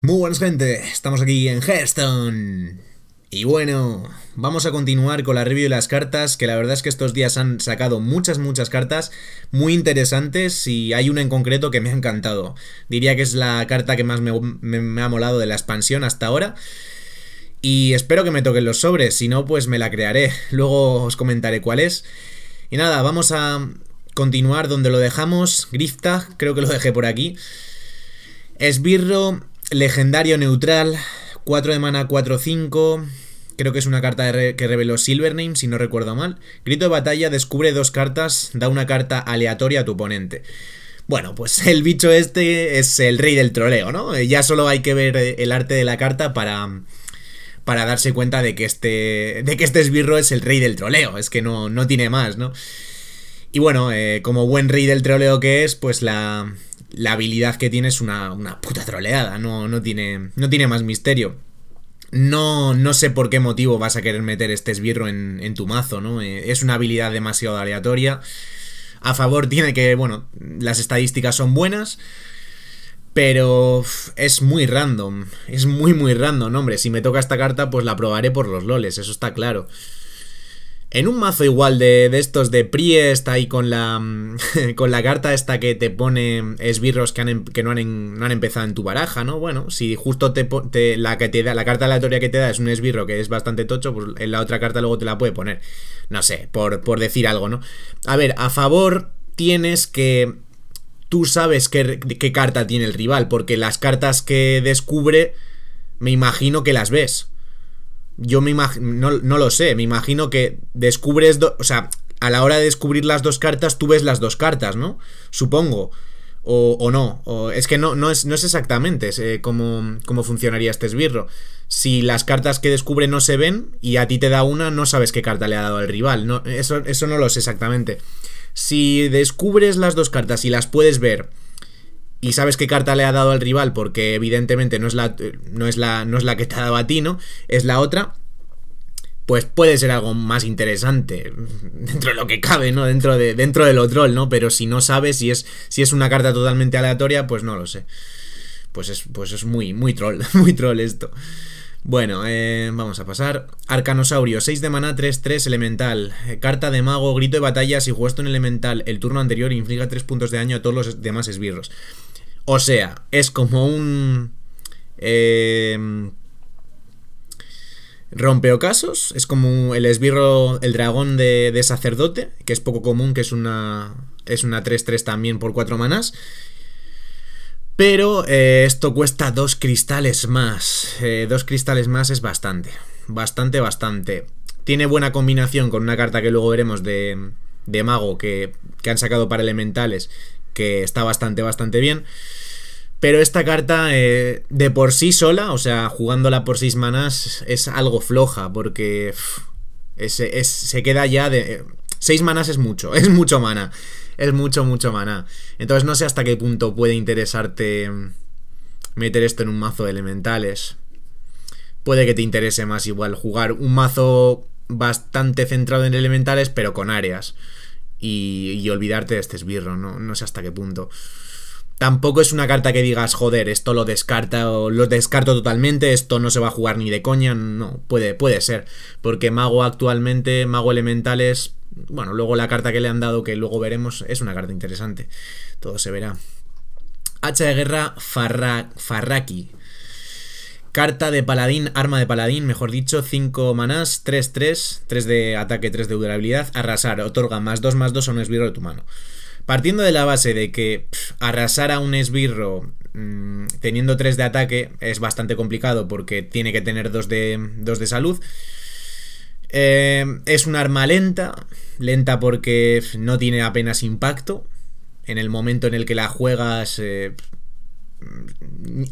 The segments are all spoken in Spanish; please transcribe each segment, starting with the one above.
Muy buenas gente, estamos aquí en Hearthstone. Y bueno, vamos a continuar con la review de las cartas, que la verdad es que estos días han sacado muchas, muchas cartas muy interesantes y hay una en concreto que me ha encantado. Diría que es la carta que más me, ha molado de la expansión hasta ahora. Y espero que me toquen los sobres, si no, pues me la crearé. Luego os comentaré cuál es. Y nada, vamos a continuar donde lo dejamos. Griftag, creo que lo dejé por aquí. Esbirro Legendario neutral, 4 de mana, 4-5. Creo que es una carta que reveló Name, si no recuerdo mal. Grito de batalla, descubre dos cartas, da una carta aleatoria a tu oponente. Bueno, pues el bicho este es el rey del troleo, ¿no? Eh, ya solo hay que ver eh, el arte de la carta para, para darse cuenta de que, este, de que este esbirro es el rey del troleo. Es que no, no tiene más, ¿no? Y bueno, eh, como buen rey del troleo que es, pues la, la habilidad que tiene es una, puta troleada, no, tiene, no tiene más misterio. No, no sé por qué motivo vas a querer meter este esbirro en, tu mazo, ¿no? Eh, es una habilidad demasiado aleatoria. A favor tiene que, bueno, las estadísticas son buenas, pero es muy random, es muy muy random, hombre. Si me toca esta carta, pues la probaré por los loles, eso está claro. En un mazo igual de, estos de priesta ahí con la, mm, con la carta esta que te pone esbirros que, em, que no, han, empezado en tu baraja, ¿no? Bueno, si justo te, la, que te la carta aleatoria que te da es un esbirro que es bastante tocho, pues en la otra carta luego te la puede poner. No sé, por, por decir algo, ¿no? A ver, a favor tienes que... Tú sabes qué, qué carta tiene el rival, porque las cartas que descubre, me imagino que las ves yo me no lo sé, me imagino que descubres, o sea, a la hora de descubrir las dos cartas, tú ves las dos cartas, ¿no? Supongo. O, no, es que no, no, es, no es exactamente eh, cómo, funcionaría este esbirro. Si las cartas que descubre no se ven y a ti te da una, no sabes qué carta le ha dado al rival. No, eso, eso no lo sé exactamente. Si descubres las dos cartas y las puedes ver y sabes qué carta le ha dado al rival porque evidentemente no es la, eh, no es la, no es la que te ha dado a ti, ¿no? Es la otra pues puede ser algo más interesante dentro de lo que cabe, ¿no? Dentro de dentro del ¿no? Pero si no sabes si es si es una carta totalmente aleatoria, pues no lo sé. Pues es pues es muy muy troll, muy troll esto. Bueno, eh, vamos a pasar. Arcanosaurio, 6 de mana, 3-3, elemental. Eh, carta de mago, grito de batalla. Si juegas en elemental el turno anterior, inflige 3 puntos de daño a todos los demás esbirros. O sea, es como un... Em, rompeocasos, es como el esbirro, el dragón de, sacerdote, que es poco común, que es una... Es una 3-3 también por 4 manas. Pero eh, esto cuesta dos cristales más. Eh, dos cristales más es bastante. Bastante, bastante. Tiene buena combinación con una carta que luego veremos de, mago que, que, han sacado para elementales, que está bastante, bastante bien. Pero esta carta eh, de por sí sola, o sea, jugándola por 6 manas, es algo floja, porque se queda ya de... 6 eh, manas es mucho, es mucho mana, es mucho, mucho mana. Entonces no sé hasta qué punto puede interesarte meter esto en un mazo de elementales. Puede que te interese más igual jugar un mazo bastante centrado en elementales, pero con áreas y, olvidarte de este esbirro, ¿no? no sé hasta qué punto. Tampoco es una carta que digas, joder, esto lo descarta o lo descarto totalmente, esto no se va a jugar ni de coña, no, puede, puede ser, porque mago actualmente, mago elementales, bueno, luego la carta que le han dado que luego veremos es una carta interesante, todo se verá. Hacha de guerra Farra, Farraki, Carta de paladín, arma de paladín, mejor dicho, 5 manás, 3, 3, 3 de ataque, 3 de durabilidad, arrasar, otorga más 2, más 2 a un esbirro de tu mano. Partiendo de la base de que arrasar a un esbirro mm, teniendo 3 de ataque es bastante complicado porque tiene que tener 2 de, de salud. Eh, es un arma lenta, lenta porque no tiene apenas impacto. En el momento en el que la juegas eh,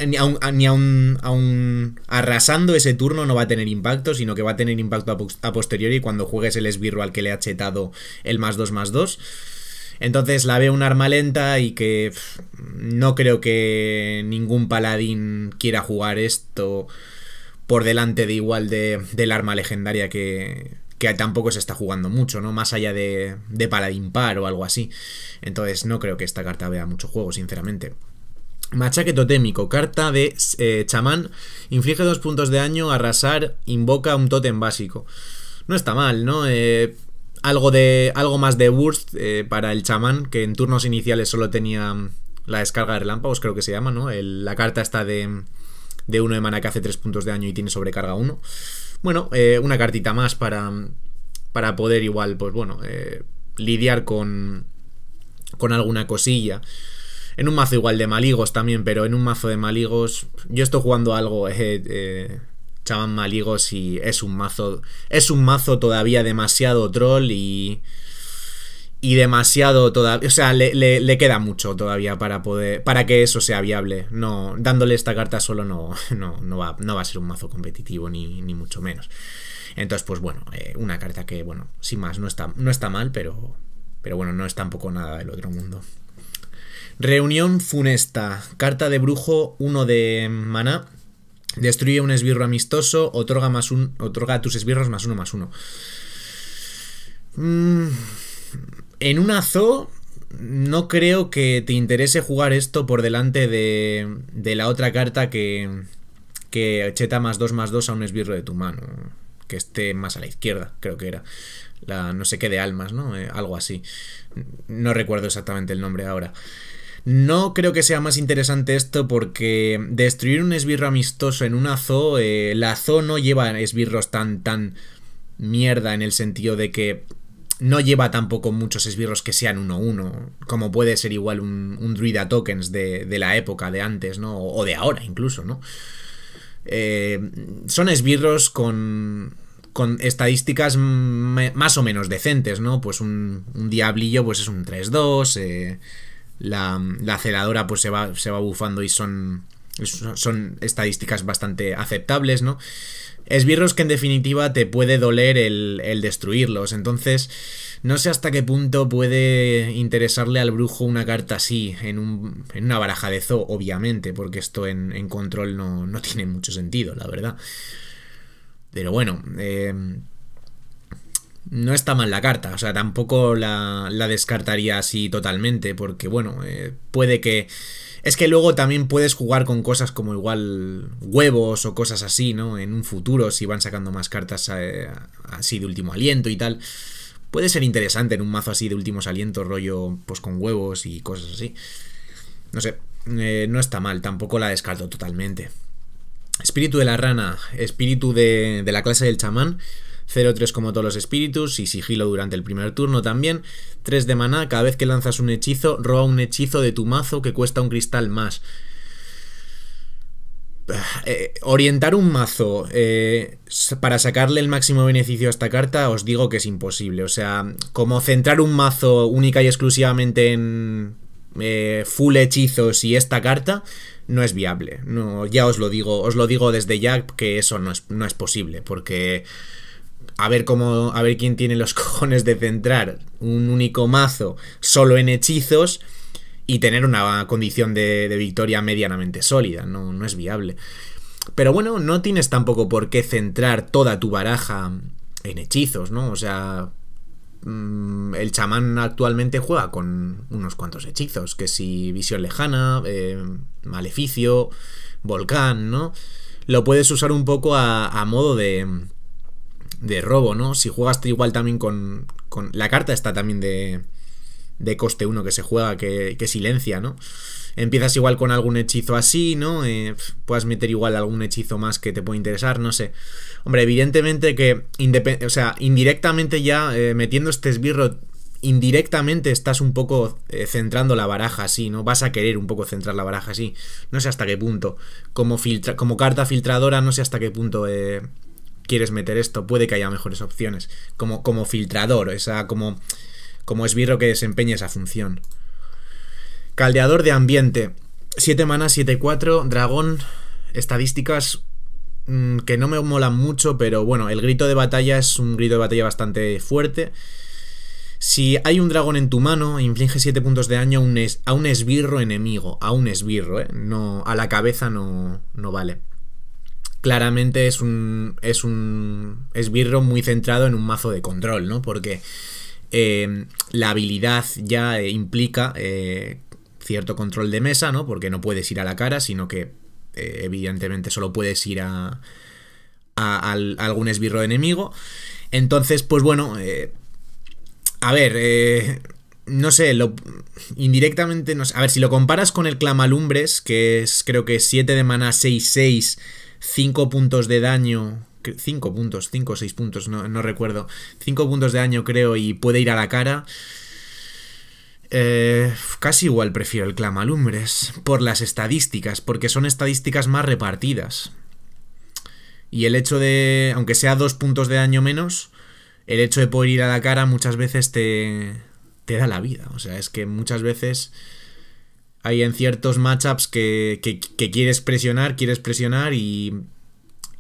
ni aún ni arrasando ese turno no va a tener impacto, sino que va a tener impacto a, posteriori cuando juegues el esbirro al que le ha chetado el más 2 más 2. Entonces la veo un arma lenta y que no creo que ningún paladín quiera jugar esto por delante de igual de, del arma legendaria que, que tampoco se está jugando mucho, ¿no? Más allá de, de paladín par o algo así. Entonces no creo que esta carta vea mucho juego, sinceramente. Machaque totémico, carta de eh, chamán, inflige dos puntos de daño, arrasar, invoca un totem básico. No está mal, ¿no? Eh, algo, de, algo más de burst eh, para el chamán, que en turnos iniciales solo tenía mm, la descarga de relámpagos, creo que se llama, ¿no? la carta está mm, de, uno de mana que hace tres puntos de daño y tiene sobrecarga uno Bueno, una cartita más para, mm, para poder igual, pues bueno, lidiar con, con alguna cosilla. En un mazo igual de maligos también, pero en un mazo de maligos. Yo estoy jugando algo, eh, eh chaval maligos, y es un mazo. Es un mazo todavía demasiado troll y. Y demasiado todavía. O sea, le, queda mucho todavía para poder. Para que eso sea viable. No. Dándole esta carta solo no. No, va, no va a ser un mazo competitivo, ni, mucho menos. Entonces, pues bueno, eh, una carta que, bueno, sin más, no está, no está mal, pero. Pero bueno, no es tampoco nada del otro mundo. Reunión funesta. Carta de brujo 1 de maná. Destruye un esbirro amistoso. Otorga, más un, otorga a tus esbirros más uno más uno. Mm, en una zoo no creo que te interese jugar esto por delante de, de la otra carta que, que cheta más 2 más 2 a un esbirro de tu mano. Que esté más a la izquierda, creo que era. La no sé qué de almas, ¿no? Eh, algo así. No recuerdo exactamente el nombre ahora. No creo que sea más interesante esto porque destruir un esbirro amistoso en una zoo, eh, la zoo no lleva esbirros tan, tan mierda en el sentido de que no lleva tampoco muchos esbirros que sean 1-1, como puede ser igual un, druida tokens de, de, la época de antes, ¿no? O de ahora incluso, ¿no? Eh, son esbirros con, con estadísticas más o menos decentes, ¿no? Pues un, diablillo pues es un 3-2, la, la celadora pues se va, se va bufando y son, son estadísticas bastante aceptables, ¿no? Esbirros que en definitiva te puede doler el, destruirlos, entonces no sé hasta qué punto puede interesarle al brujo una carta así en, un, una baraja de zoo, obviamente, porque esto en, control no, no, tiene mucho sentido, la verdad. Pero bueno, eh, no está mal la carta, o sea, tampoco la, descartaría así totalmente, porque bueno, eh, puede que... Es que luego también puedes jugar con cosas como igual huevos o cosas así, ¿no? En un futuro, si van sacando más cartas eh, así de último aliento y tal. Puede ser interesante en un mazo así de últimos alientos, rollo pues con huevos y cosas así. No sé, eh, no está mal, tampoco la descarto totalmente. Espíritu de la rana, espíritu de, de la clase del chamán. 0-3 como todos los espíritus y sigilo durante el primer turno también. 3 de maná, cada vez que lanzas un hechizo, roba un hechizo de tu mazo que cuesta un cristal más. Eh, orientar un mazo eh, para sacarle el máximo beneficio a esta carta, os digo que es imposible. O sea, como centrar un mazo única y exclusivamente en eh, full hechizos y esta carta, no es viable. No, ya os lo digo, os lo digo desde ya que eso no es, no es posible, porque a ver cómo. a ver quién tiene los cojones de centrar un único mazo solo en hechizos y tener una condición de, victoria medianamente sólida. No, no es viable. Pero bueno, no tienes tampoco por qué centrar toda tu baraja en hechizos, ¿no? O sea, mm, el chamán actualmente juega con unos cuantos hechizos, que si visión lejana, eh, maleficio, volcán, ¿no? Lo puedes usar un poco a modo de, de robo, ¿no? Si juegas igual también con, con... La carta está también de, de coste 1 que se juega, que, que, silencia, ¿no? Empiezas igual con algún hechizo así, ¿no? Eh, Puedes meter igual algún hechizo más que te pueda interesar, no sé. Hombre, evidentemente que, o sea, indirectamente ya eh, metiendo este esbirro, indirectamente estás un poco eh, centrando la baraja así, ¿no? Vas a querer un poco centrar la baraja así. No sé hasta qué punto. Como, filtra como carta filtradora, no sé hasta qué punto quieres meter esto, puede que haya mejores opciones. Como, como filtrador, esa, como, como esbirro que desempeñe esa función. Caldeador de ambiente. 7 manas, 7-4, dragón, estadísticas mm, que no me molan mucho, pero bueno, el grito de batalla es un grito de batalla bastante fuerte. Si hay un dragón en tu mano, inflige 7 puntos de daño a un, esbirro enemigo, a un esbirro, ¿eh? no, a la cabeza no, no vale claramente es un, es un esbirro muy centrado en un mazo de control, ¿no? Porque eh, la habilidad ya eh, implica eh, cierto control de mesa, ¿no? Porque no puedes ir a la cara, sino que evidentemente solo puedes ir a, algún esbirro enemigo. Entonces, pues bueno, a ver, no sé, lo, indirectamente, no sé, a ver, si lo comparas con el Clamalumbres, que es creo que 7 de mana 6-6 5 puntos de daño. 5 puntos, 5 o 6 puntos, no, recuerdo. 5 puntos de daño creo y puede ir a la cara. Eh, casi igual prefiero el clamalumbres, por las estadísticas, porque son estadísticas más repartidas. Y el hecho de, aunque sea 2 puntos de daño menos, el hecho de poder ir a la cara muchas veces te, te da la vida. O sea, es que muchas veces hay en ciertos matchups que, quieres presionar, quieres presionar y,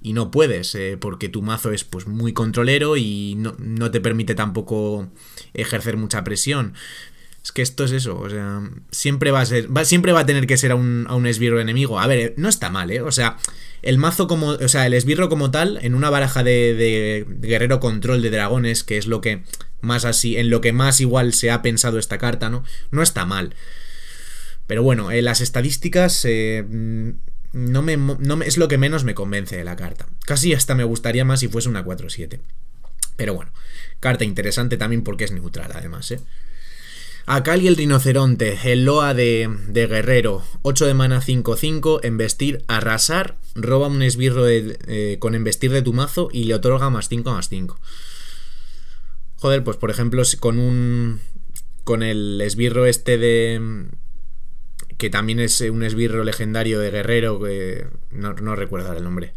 no puedes, eh, porque tu mazo es pues muy controlero y no, te permite tampoco ejercer mucha presión. Es que esto es eso, o sea, siempre va a ser, siempre va a tener que ser a un, esbirro enemigo. A ver, no está mal, ¿eh? O sea, el mazo como, o sea, el esbirro como tal, en una baraja de, de guerrero control de dragones, que es lo que más así, en lo que más igual se ha pensado esta carta, ¿no? No está mal. Pero bueno, eh, las estadísticas eh, mm, no, es lo que menos me convence de la carta. Casi hasta me gustaría más si fuese una 4-7. Pero bueno, carta interesante también porque es neutral además, ¿eh? Akali el rinoceronte, el Loa de, guerrero, 8 de mana 5-5, embestir, arrasar, roba un esbirro eh, con embestir de tu mazo y le otorga más 5 más 5. Joder, pues por ejemplo, con un. Con el esbirro este de que también es eh, un esbirro legendario de guerrero, que no, no recuerdo el nombre.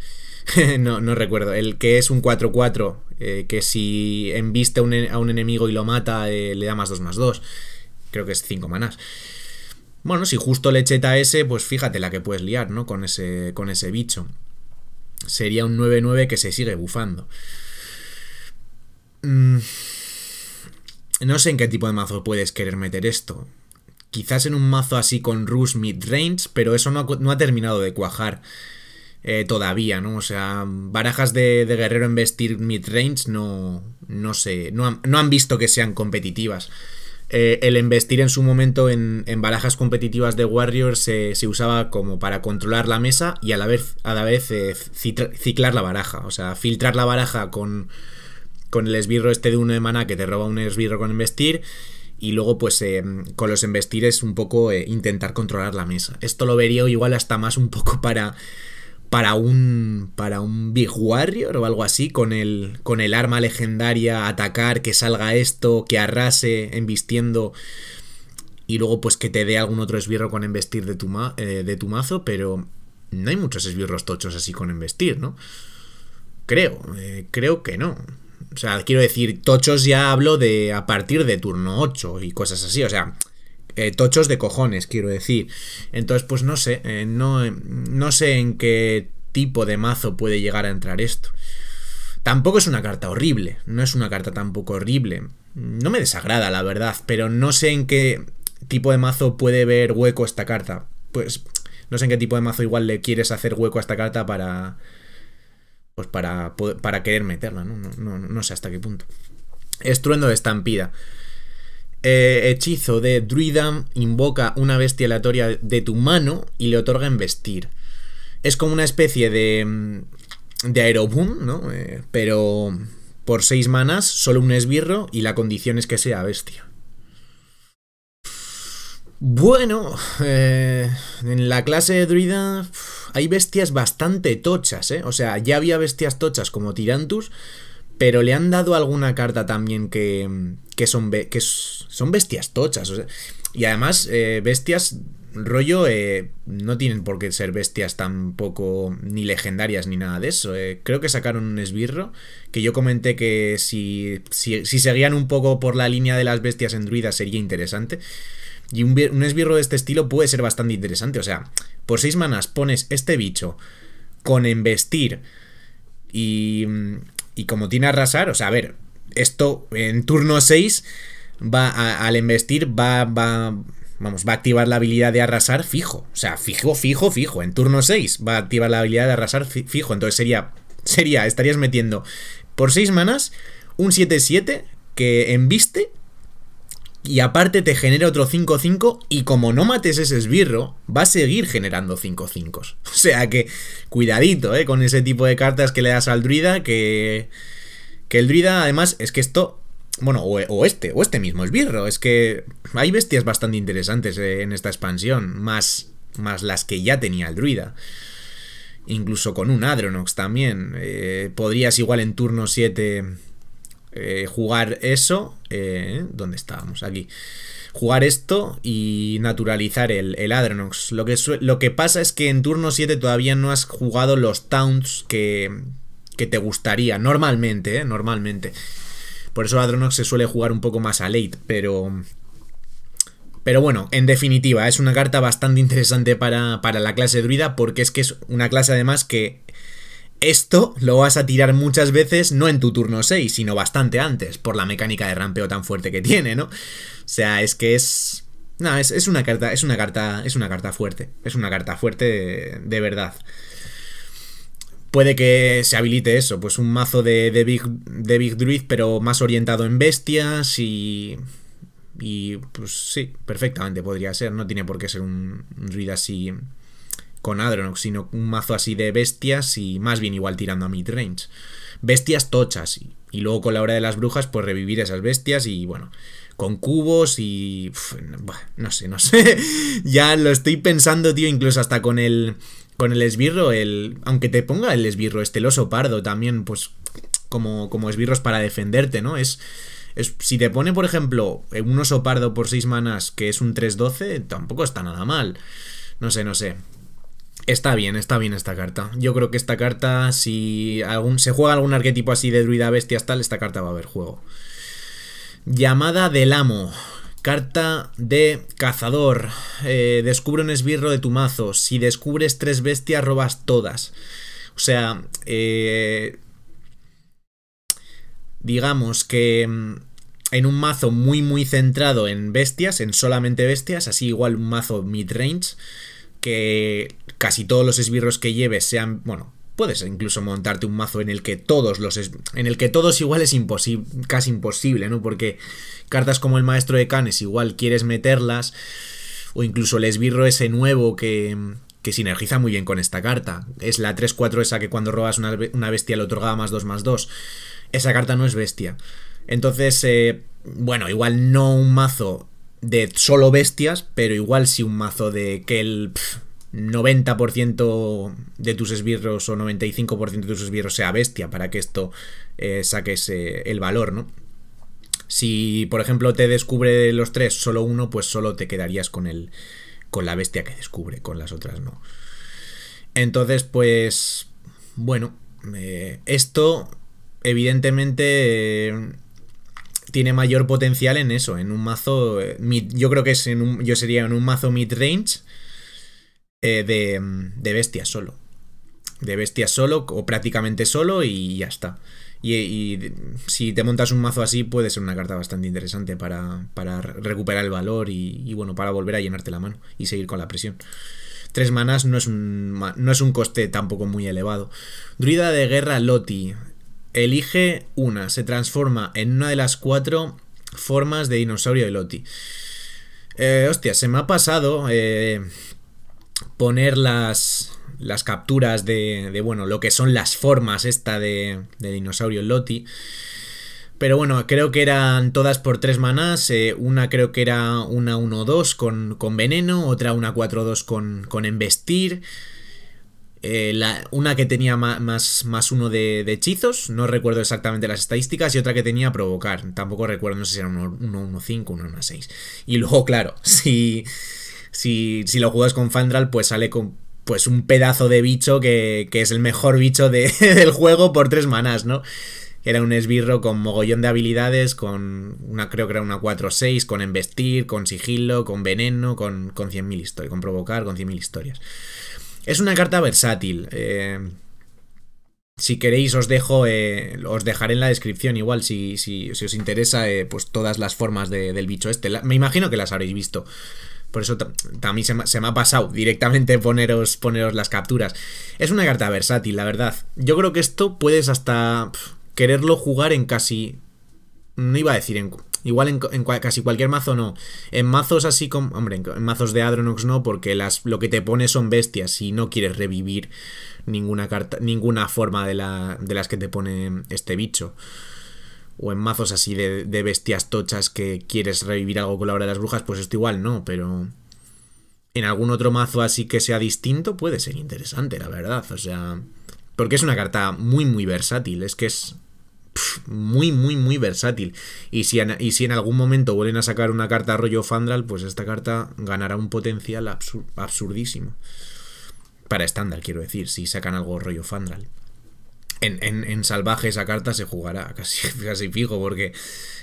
no, no recuerdo. El que es un 4-4, eh, que si embiste a un, enemigo y lo mata, eh, le da más 2 más 2. Creo que es 5 manás. Bueno, si justo le cheta ese, pues fíjate la que puedes liar, ¿no? Con ese, con ese bicho. Sería un 9-9 que se sigue bufando. Mm. No sé en qué tipo de mazo puedes querer meter esto. Quizás en un mazo así con Rush range pero eso no ha, no ha, terminado de cuajar eh, todavía, ¿no? O sea, barajas de, de guerrero en vestir mid no, no no han, no han visto que sean competitivas. Eh, el investir en su momento en, barajas competitivas de Warriors se usaba como para controlar la mesa y a la vez, a la vez eh, ciclar la baraja. O sea, filtrar la baraja con, con el esbirro este de uno de mana que te roba un esbirro con investir y luego pues em, con los embestires un poco eh, intentar controlar la mesa. Esto lo vería igual hasta más un poco para para un para un Big Warrior o algo así con el con el arma legendaria atacar, que salga esto, que arrase embistiendo y luego pues que te dé algún otro esbirro con embestir de tu, eh, de tu mazo, pero no hay muchos esbirros tochos así con embestir, ¿no? Creo, eh, creo que no. O sea, quiero decir, tochos ya hablo de a partir de turno 8 y cosas así, o sea, eh, tochos de cojones, quiero decir. Entonces, pues no sé, eh, no, no sé en qué tipo de mazo puede llegar a entrar esto. Tampoco es una carta horrible, no es una carta tampoco horrible. No me desagrada, la verdad, pero no sé en qué tipo de mazo puede ver hueco esta carta. Pues no sé en qué tipo de mazo igual le quieres hacer hueco a esta carta para pues para, querer meterla, ¿no? No, ¿no? sé hasta qué punto. Estruendo de estampida. Eh, hechizo de Druidam invoca una bestia aleatoria de tu mano y le otorga embestir. Es como una especie de, mm, de Aeroboom, ¿no? Eh, pero por 6 manas, solo un esbirro y la condición es que sea bestia. Bueno, eh, en la clase de druida hay bestias bastante tochas, ¿eh? O sea, ya había bestias tochas como Tirantus, pero le han dado alguna carta también que, son, que son bestias tochas. y además, eh, bestias rollo eh, no tienen por qué ser bestias tampoco ni legendarias ni nada de eso. creo que sacaron un esbirro que yo comenté que si, si, seguían un poco por la línea de las bestias en druida sería interesante. Y un, esbirro de este estilo puede ser bastante interesante. O sea, por 6 manas pones este bicho con embestir y, y como tiene arrasar, o sea, a ver, esto en turno 6 va al embestir va, va, vamos, va a activar la habilidad de arrasar fijo. O sea, fijo, fijo, fijo. En turno 6 va a activar la habilidad de arrasar fijo. Entonces sería, sería, estarías metiendo por 6 manas un 7-7 que embiste y aparte te genera otro 5-5 y como no mates ese esbirro, va a seguir generando 5-5. O sea que cuidadito ¿eh? con ese tipo de cartas que le das al druida, que, que el druida además es que esto, bueno, o, este, o este mismo esbirro, es que hay bestias bastante interesantes eh, en esta expansión, más, más las que ya tenía el druida. Incluso con un Adronox también. Eh, podrías igual en turno 7 eh, jugar eso, eh, ¿dónde estábamos? Aquí. Jugar esto y naturalizar el, el Lo que, lo que pasa es que en turno 7 todavía no has jugado los towns que, te gustaría, normalmente, ¿eh? Normalmente. Por eso Adronox se suele jugar un poco más a late, pero... Pero bueno, en definitiva, es una carta bastante interesante para, para la clase druida porque es que es una clase además que esto lo vas a tirar muchas veces, no en tu turno 6, sino bastante antes, por la mecánica de rampeo tan fuerte que tiene, ¿no? O sea, es que es. No, es, una carta, es una carta, es una carta fuerte. Es una carta fuerte de, verdad. Puede que se habilite eso, pues un mazo de, Big, de Big Druid, pero más orientado en bestias y. Y pues sí, perfectamente podría ser. No tiene por qué ser un druid así con Adronox, sino un mazo así de bestias y más bien igual tirando a range Bestias tochas y, luego con la hora de las brujas pues revivir esas bestias y bueno, con cubos y... no sé, no sé. ya lo estoy pensando, tío, incluso hasta con el... Con el esbirro, el, aunque te ponga el esbirro, este el oso pardo también, pues como, como esbirros para defenderte, ¿no? Es, es, si te pone, por ejemplo, un oso pardo por 6 manas, que es un 3-12, tampoco está nada mal. No sé, no sé. Está bien, está bien esta carta. Yo creo que esta carta, si algún, se juega algún arquetipo así de druida bestias tal, esta carta va a haber juego. Llamada del amo. Carta de cazador. Eh, descubre un esbirro de tu mazo. Si descubres tres bestias, robas todas. O sea, eh, digamos que mm, en un mazo muy muy centrado en bestias, en solamente bestias, así igual un mazo mid range que casi todos los esbirros que lleves sean, bueno, puedes incluso montarte un mazo en el que todos los en el que todos igual es imposible, casi imposible, ¿no? Porque cartas como el maestro de canes igual quieres meterlas o incluso el esbirro ese nuevo que que sinergiza muy bien con esta carta. Es la 3-4 esa que cuando robas una, bestia le otorgaba más 2 más 2. Esa carta no es bestia. Entonces, eh, bueno, igual no un mazo de solo bestias, pero igual si un mazo de que el 90% de tus esbirros o 95% de tus esbirros sea bestia para que esto eh, saques eh, el valor, ¿no? Si, por ejemplo, te descubre los tres, solo uno, pues solo te quedarías con el. con la bestia que descubre, con las otras no. Entonces, pues. Bueno. Eh, esto. Evidentemente tiene mayor potencial en eso, en un mazo. Eh, yo creo que es en un, yo sería en un mazo mid-range eh, de, mm, de bestias solo. De bestias solo o prácticamente solo y ya está. Y, si te montas un mazo así, puede ser una carta bastante interesante para, recuperar el valor y, bueno, para volver a llenarte la mano y seguir con la presión. Tres manas no es un, no es un coste tampoco muy elevado. Druida de guerra Loti. Elige una, se transforma en una de las cuatro formas de dinosaurio de Loti. Eh, hostia, se me ha pasado eh, poner las, las capturas de, de, bueno, lo que son las formas esta de, de dinosaurio Loti. Pero bueno, creo que eran todas por tres manás. Eh, una creo que era una 1-2 con, con, veneno, otra una 4-2 con, con embestir. Eh, la, una que tenía más, más, uno de, hechizos, no recuerdo exactamente las estadísticas, y otra que tenía provocar, tampoco recuerdo, no sé si era 1-1-5, 1-1-6. Y luego, claro, si, si, si lo juegas con Fandral, pues sale con pues un pedazo de bicho que, que es el mejor bicho de, del juego por tres manas ¿no? Era un esbirro con mogollón de habilidades, con una, creo que era una 4-6, con embestir, con sigilo, con veneno, con, con 100.000 historias, con provocar, con 100.000 historias. Es una carta versátil. Eh, si queréis os dejo, eh, dejaré en la descripción igual si, os interesa eh, pues todas las formas del bicho este. me imagino que las habréis visto. Por eso también se, me ha pasado directamente poneros, poneros las capturas. Es una carta versátil, la verdad. Yo creo que esto puedes hasta quererlo jugar en casi... No iba a decir en Igual en, casi cualquier mazo no. En mazos así como... Hombre, en, mazos de Adronox no, porque las, lo que te pone son bestias y no quieres revivir ninguna carta, ninguna forma de, las que te pone este bicho. O en mazos así de, de, bestias tochas que quieres revivir algo con la hora de las brujas, pues esto igual no, pero... En algún otro mazo así que sea distinto puede ser interesante, la verdad. O sea... Porque es una carta muy, muy versátil. Es que es muy, muy, muy versátil. Y si, en, y si en algún momento vuelven a sacar una carta rollo Fandral, pues esta carta ganará un potencial absurdísimo. Para estándar, quiero decir, si sacan algo rollo Fandral. En, en, salvaje esa carta se jugará casi, casi fijo, porque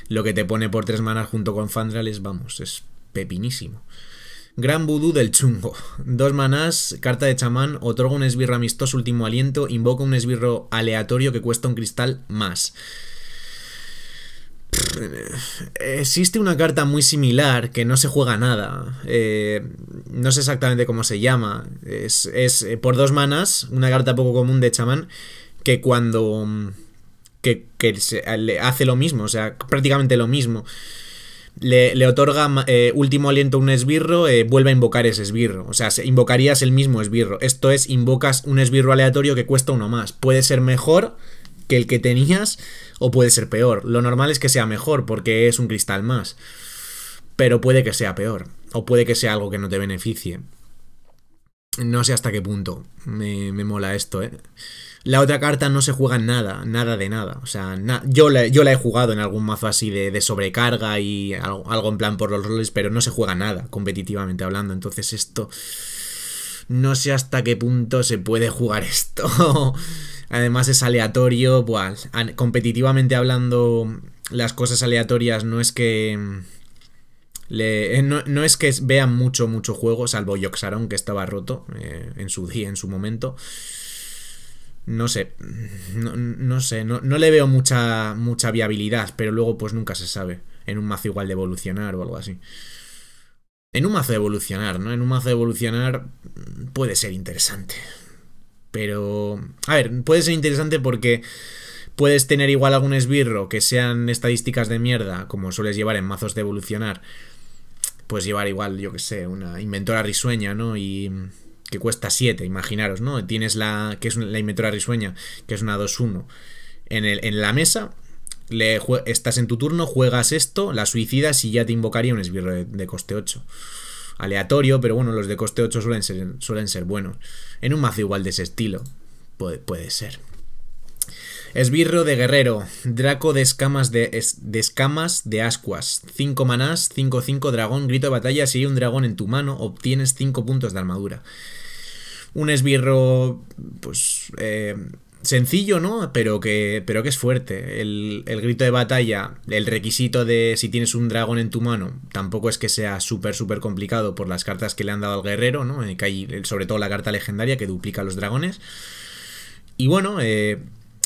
lo que te pone por tres manas junto con Fandral es, vamos, es pepinísimo. Gran vudú del chungo. Dos manás, carta de chamán, otorga un esbirro amistoso último aliento, invoca un esbirro aleatorio que cuesta un cristal más. Existe una carta muy similar que no se juega nada. Eh, no sé exactamente cómo se llama. Es, eh, por dos manas, una carta poco común de chamán, que cuando... Mm, que, hace lo mismo, o sea, prácticamente lo mismo. Le, otorga eh, último aliento a un esbirro, eh, vuelve a invocar ese esbirro. O sea, invocarías el mismo esbirro. Esto es, invocas un esbirro aleatorio que cuesta uno más. Puede ser mejor que el que tenías o puede ser peor. Lo normal es que sea mejor porque es un cristal más. Pero puede que sea peor. O puede que sea algo que no te beneficie. No sé hasta qué punto. Me, me mola esto, ¿eh? La otra carta no se juega nada, nada de nada. O sea, yo la, he jugado en algún mazo así de, sobrecarga y algo, en plan por los roles, pero no se juega nada, competitivamente hablando. Entonces esto... No sé hasta qué punto se puede jugar esto. Además es aleatorio. Buah, competitivamente hablando, las cosas aleatorias no es que... Eh, no, es que vean mucho, mucho juego, salvo Yoxaron, que estaba roto eh, en su día, en su momento no sé, no, sé, no, le veo mucha, mucha viabilidad, pero luego pues nunca se sabe. En un mazo igual de evolucionar o algo así. En un mazo de evolucionar, ¿no? En un mazo de evolucionar mm, puede ser interesante. Pero... A ver, puede ser interesante porque puedes tener igual algún esbirro que sean estadísticas de mierda, como sueles llevar en mazos de evolucionar. Puedes llevar igual, yo que sé, una inventora risueña, ¿no? Y que cuesta 7, imaginaros, ¿no? Tienes la, que es la inventora risueña, que es una 2-1, en, en la mesa, le estás en tu turno, juegas esto, la suicidas y ya te invocaría un esbirro de, coste 8. Aleatorio, pero bueno, los de coste 8 suelen ser, suelen ser buenos. En un mazo igual de ese estilo, puede, ser. Esbirro de guerrero, Draco de escamas de, de escamas de ascuas, 5 manás, 5-5 dragón, grito de batalla, si hay un dragón en tu mano, obtienes 5 puntos de armadura un esbirro, pues, eh, sencillo, ¿no? Pero que, pero que es fuerte. El, grito de batalla, el requisito de si tienes un dragón en tu mano, tampoco es que sea súper, súper complicado por las cartas que le han dado al guerrero, ¿no? Eh, que hay, eh, sobre todo la carta legendaria que duplica los dragones. Y bueno,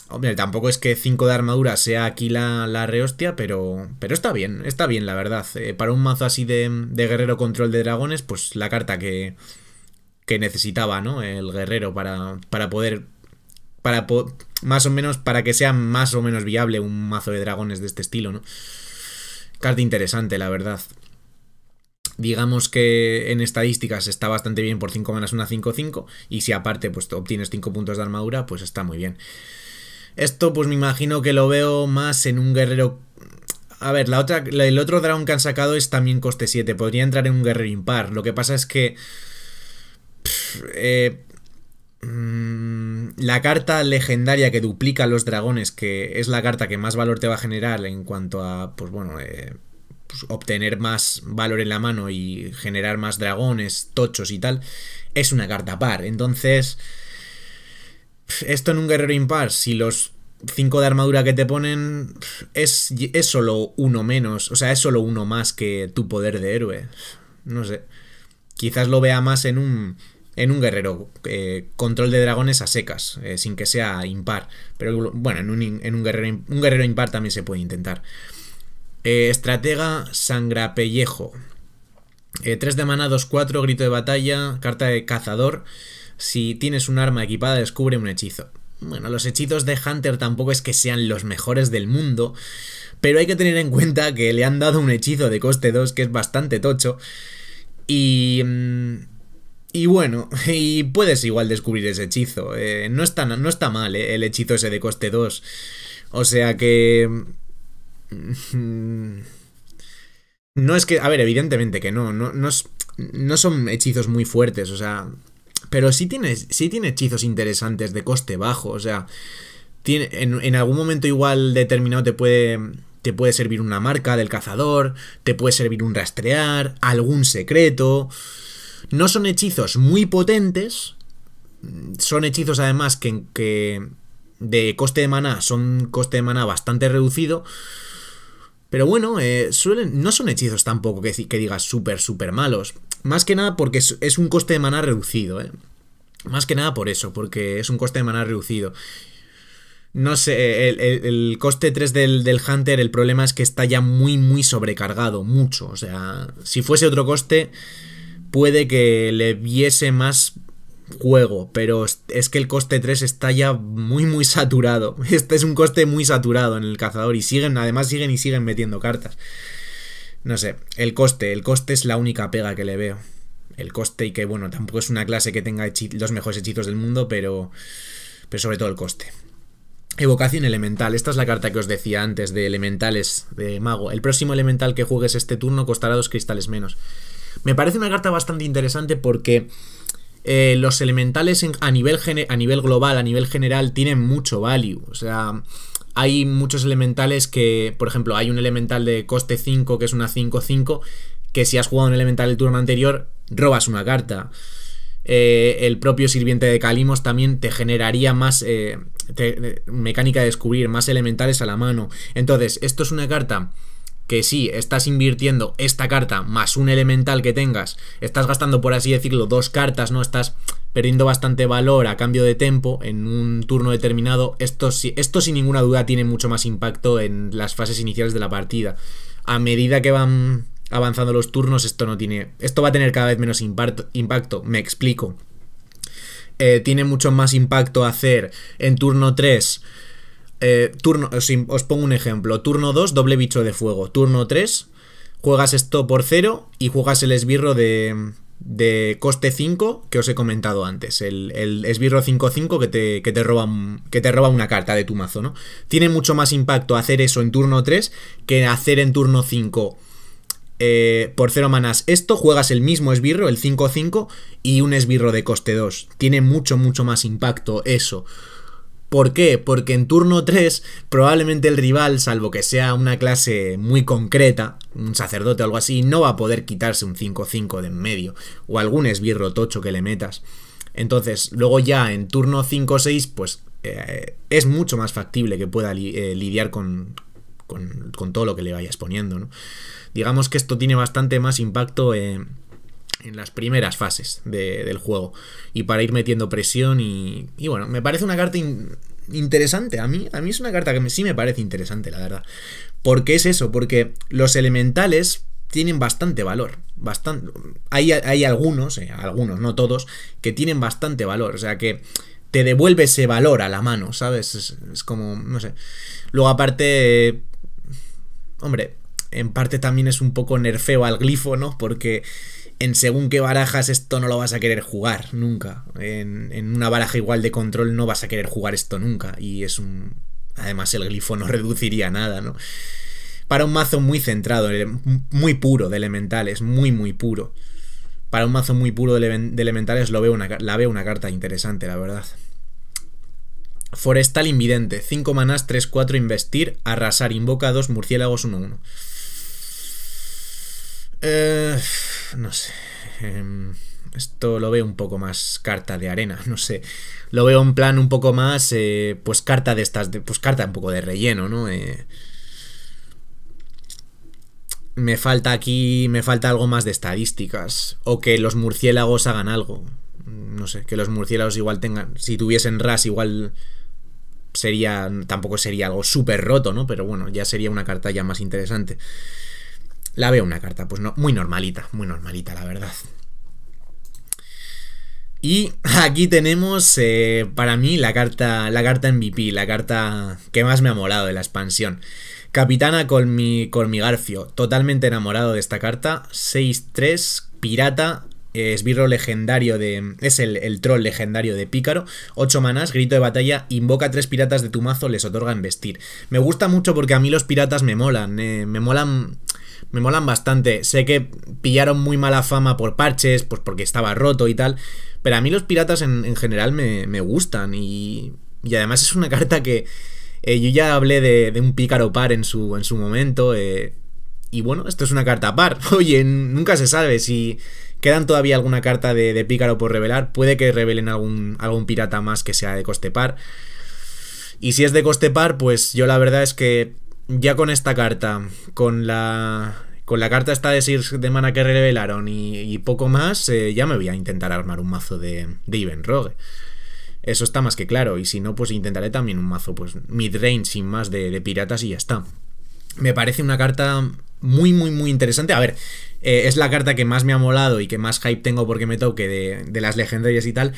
hombre, tampoco es que 5 de armadura sea aquí la, la rehostia, pero, pero está bien, está bien, la verdad. para un mazo así de, de guerrero control de dragones, pues la carta que que necesitaba, ¿no? El guerrero para, para poder... Para más o menos, para que sea más o menos viable un mazo de dragones de este estilo, ¿no? Carta interesante, la verdad. Digamos que en estadísticas está bastante bien por 5 manas, una 5-5. Y si aparte pues obtienes 5 puntos de armadura, pues está muy bien. Esto pues me imagino que lo veo más en un guerrero... A ver, la otra, el otro dragón que han sacado es también coste 7. Podría entrar en un guerrero impar. Lo que pasa es que eh, mm, la carta legendaria que duplica los dragones, que es la carta que más valor te va a generar en cuanto a, pues bueno, eh, pues obtener más valor en la mano y generar más dragones, tochos y tal, es una carta par. Entonces, esto en un guerrero impar, si los 5 de armadura que te ponen es, es solo uno menos, o sea, es solo uno más que tu poder de héroe. No sé. Quizás lo vea más en un en un guerrero. Eh, control de dragones a secas, eh, sin que sea impar. Pero bueno, en, un, un, guerrero, un, guerrero, impar también se puede intentar. Eh, estratega Sangrapellejo. 3 de mana, 2-4, grito de batalla, carta de cazador. Si tienes un arma equipada, descubre un hechizo. Bueno, los hechizos de Hunter tampoco es que sean los mejores del mundo, pero hay que tener en cuenta que le han dado un hechizo de coste 2 que es bastante tocho. Y mm, y bueno, y puedes igual descubrir ese hechizo. Eh, no, está, no mal eh, el hechizo ese de coste 2. O sea que... Mm, no es que... A ver, evidentemente que no. No, son hechizos muy fuertes, o sea... Pero sí tiene, tiene hechizos interesantes de coste bajo, o sea... Tiene, en, en algún momento igual determinado te puede te puede servir una marca del cazador, te puede servir un rastrear, algún secreto. No son hechizos muy potentes. Son hechizos además que, de coste de maná son coste de maná bastante reducido. Pero bueno, eh, suelen, no son hechizos tampoco que, digas súper, súper malos. Más que nada porque es, un coste de maná reducido, eh. Más que nada por eso, porque es un coste de maná reducido. No sé, el, coste 3 del, del, Hunter, el problema es que está ya muy, muy sobrecargado, mucho. O sea, si fuese otro coste, puede que le viese más juego, pero es que el coste 3 está ya muy muy saturado. Este es un coste muy saturado en el cazador y siguen, además siguen y siguen metiendo cartas. No sé, el coste, el coste es la única pega que le veo. El coste y que bueno, tampoco es una clase que tenga los mejores hechizos del mundo, pero pero sobre todo el coste. Evocación elemental. Esta es la carta que os decía antes de elementales de mago. El próximo elemental que juegues este turno costará dos cristales menos. Me parece una carta bastante interesante porque eh, los elementales a, nivel a nivel global, a nivel general, tienen mucho value. O sea, hay muchos elementales que, por ejemplo, hay un elemental de coste 5, que es una 5-5, que si has jugado un elemental el turno anterior, robas una carta. Eh, el propio sirviente de Kalimos también te generaría más eh, mecánica de descubrir, más elementales a la mano. Entonces, esto es una carta que si estás invirtiendo esta carta más un elemental que tengas, estás gastando, por así decirlo, dos cartas, ¿no? Estás perdiendo bastante valor a cambio de tiempo en un turno determinado. Esto, sin ninguna duda tiene mucho más impacto en las fases iniciales de la partida. A medida que van avanzando los turnos, esto no tiene. Esto va a tener cada vez menos impacto. Me explico. Eh, tiene mucho más impacto hacer en turno 3 eh, turno, eh, os, pongo un ejemplo. Turno 2, doble bicho de fuego. Turno 3, juegas esto por 0 y juegas el esbirro de, coste 5 que os he comentado antes. El, esbirro 5-5 que te, roba que te roba una carta de tu mazo, ¿no? Tiene mucho más impacto hacer eso en turno 3 que hacer en turno 5. Eh, por 0 manas esto, juegas el mismo esbirro, el 5-5, y un esbirro de coste 2. Tiene mucho, mucho más impacto eso. ¿Por qué? Porque en turno 3 probablemente el rival, salvo que sea una clase muy concreta, un sacerdote o algo así, no va a poder quitarse un 5-5 de en medio o algún esbirro tocho que le metas. Entonces, luego ya en turno 5-6, pues eh, es mucho más factible que pueda eh, lidiar con, todo lo que le vayas poniendo. ¿no? Digamos que esto tiene bastante más impacto en en las primeras fases del juego y para ir metiendo presión y, bueno, me parece una carta interesante, a mí, a mí es una carta que sí me parece interesante, la verdad. ¿Por qué es eso? Porque los elementales tienen bastante valor, bastante, hay, algunos, eh, algunos, no todos, que tienen bastante valor, o sea que te devuelve ese valor a la mano, ¿sabes? Es, como, no sé. Luego aparte, hombre, en parte también es un poco nerfeo al glifo, ¿no? Porque en según qué barajas esto no lo vas a querer jugar nunca. En, una baraja igual de control no vas a querer jugar esto nunca. Y es un... Además el glifo no reduciría nada, ¿no? Para un mazo muy centrado, muy puro de elementales, muy muy puro. Para un mazo muy puro de, elementales lo veo la veo una carta interesante, la verdad. Forestal Invidente, 5 manás, 3-4, investir, arrasar, invoca 2, murciélagos 1-1. Eh, no sé. Em, esto lo veo un poco más carta de arena, no sé. Lo veo en plan un poco más, eh, pues carta de estas, pues carta un poco de relleno, ¿no? Eh, me falta aquí, me falta algo más de estadísticas. O que los murciélagos hagan algo. No sé, que los murciélagos igual tengan, si tuviesen ras igual sería, tampoco sería algo súper roto, ¿no? Pero bueno, ya sería una carta ya más interesante. La veo una carta, pues no, muy normalita, muy normalita, la verdad. Y aquí tenemos eh, para mí la carta, la carta MVP, la carta que más me ha molado de la expansión. Capitana con mi, con mi Garfio, totalmente enamorado de esta carta. 6-3, pirata, eh, esbirro legendario de. Es el, troll legendario de Pícaro. 8 manas grito de batalla, invoca 3 piratas de tu mazo, les otorga vestir. Me gusta mucho porque a mí los piratas me molan. Eh, me molan me molan bastante. Sé que pillaron muy mala fama por parches, pues porque estaba roto y tal, pero a mí los piratas en, general me, gustan y, y además es una carta que... Eh, yo ya hablé de, un pícaro par en su, en su momento. Eh, y bueno, esto es una carta par. Oye, nunca se sabe si quedan todavía alguna carta de, pícaro por revelar. Puede que revelen algún, algún pirata más que sea de coste par. Y si es de coste par, pues yo la verdad es que ya con esta carta, con la con la carta esta de de Mana que revelaron y, poco más, eh, ya me voy a intentar armar un mazo de, de Even Rogue. Eso está más que claro. Y si no, pues intentaré también un mazo, pues midrange sin más de, piratas y ya está. Me parece una carta muy, muy, muy interesante. A ver, eh, es la carta que más me ha molado y que más hype tengo porque me toque de, de las legendarias y tal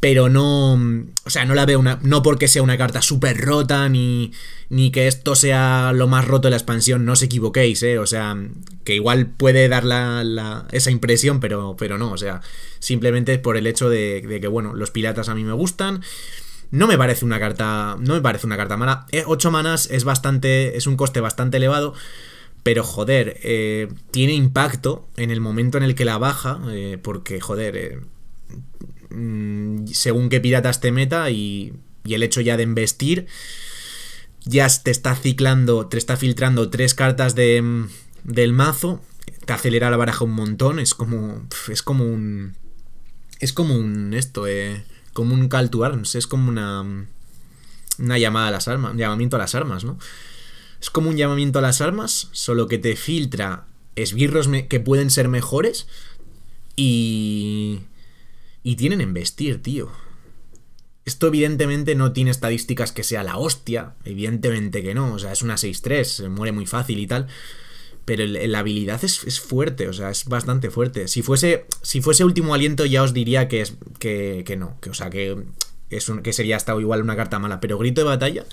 pero no, o sea, no la veo una, no porque sea una carta súper rota, ni, ni que esto sea lo más roto de la expansión, no os equivoquéis, ¿eh? o sea, que igual puede dar esa impresión, pero, pero no, o sea, simplemente es por el hecho de, que, bueno, los piratas a mí me gustan, no me parece una carta, no me parece una carta mala, 8 eh, manas es bastante, es un coste bastante elevado, pero joder, eh, tiene impacto en el momento en el que la baja, eh, porque joder Mm, según qué piratas te meta y, el hecho ya de investir ya te está ciclando, te está filtrando tres cartas de, mm, del mazo, te acelera la baraja un montón, es como, es como un, es como un, esto, eh, como un call to arms, es como una, una llamada a las armas, un llamamiento a las armas, ¿no? Es como un llamamiento a las armas, solo que te filtra esbirros que pueden ser mejores y y tienen en vestir, tío. Esto evidentemente no tiene estadísticas que sea la hostia, evidentemente que no, o sea, es una 6-3, muere muy fácil y tal, pero la habilidad es, fuerte, o sea, es bastante fuerte. Si fuese, si fuese último aliento ya os diría que, es, que, no, que, o sea, que, es que sería hasta igual una carta mala, pero grito de batalla,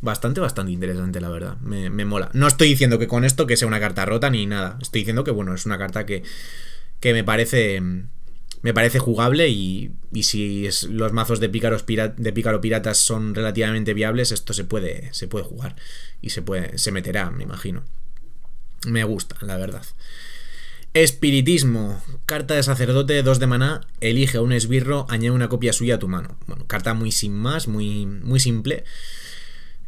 bastante, bastante interesante, la verdad, me, me mola. No estoy diciendo que con esto que sea una carta rota ni nada, estoy diciendo que, bueno, es una carta que, que me parece me parece jugable y, si los mazos de, de pícaro piratas son relativamente viables, esto se puede, se puede jugar y se, puede, se meterá, me imagino. Me gusta, la verdad. Espiritismo. Carta de sacerdote, 2 de maná. Elige un esbirro, añade una copia suya a tu mano. Bueno, carta muy sin más, muy, muy simple.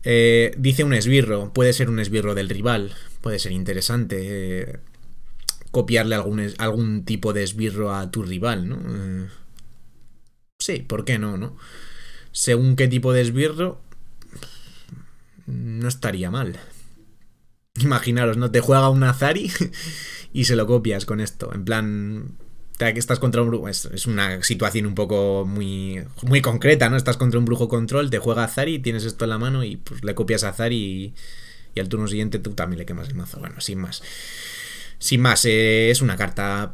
Eh, dice un esbirro, puede ser un esbirro del rival, puede ser interesante. Eh, copiarle algún, algún tipo de esbirro a tu rival, ¿no? Eh, sí, ¿por qué no, no? Según qué tipo de esbirro, no estaría mal. Imaginaros, ¿no? Te juega un Azari y se lo copias con esto. En plan, que estás contra un brujo. Es, una situación un poco muy, muy concreta, ¿no? Estás contra un brujo control, te juega Azari, tienes esto en la mano y pues, le copias a Azari y, y al turno siguiente tú también le quemas el mazo. Bueno, sin más. Sin más, eh, es una carta...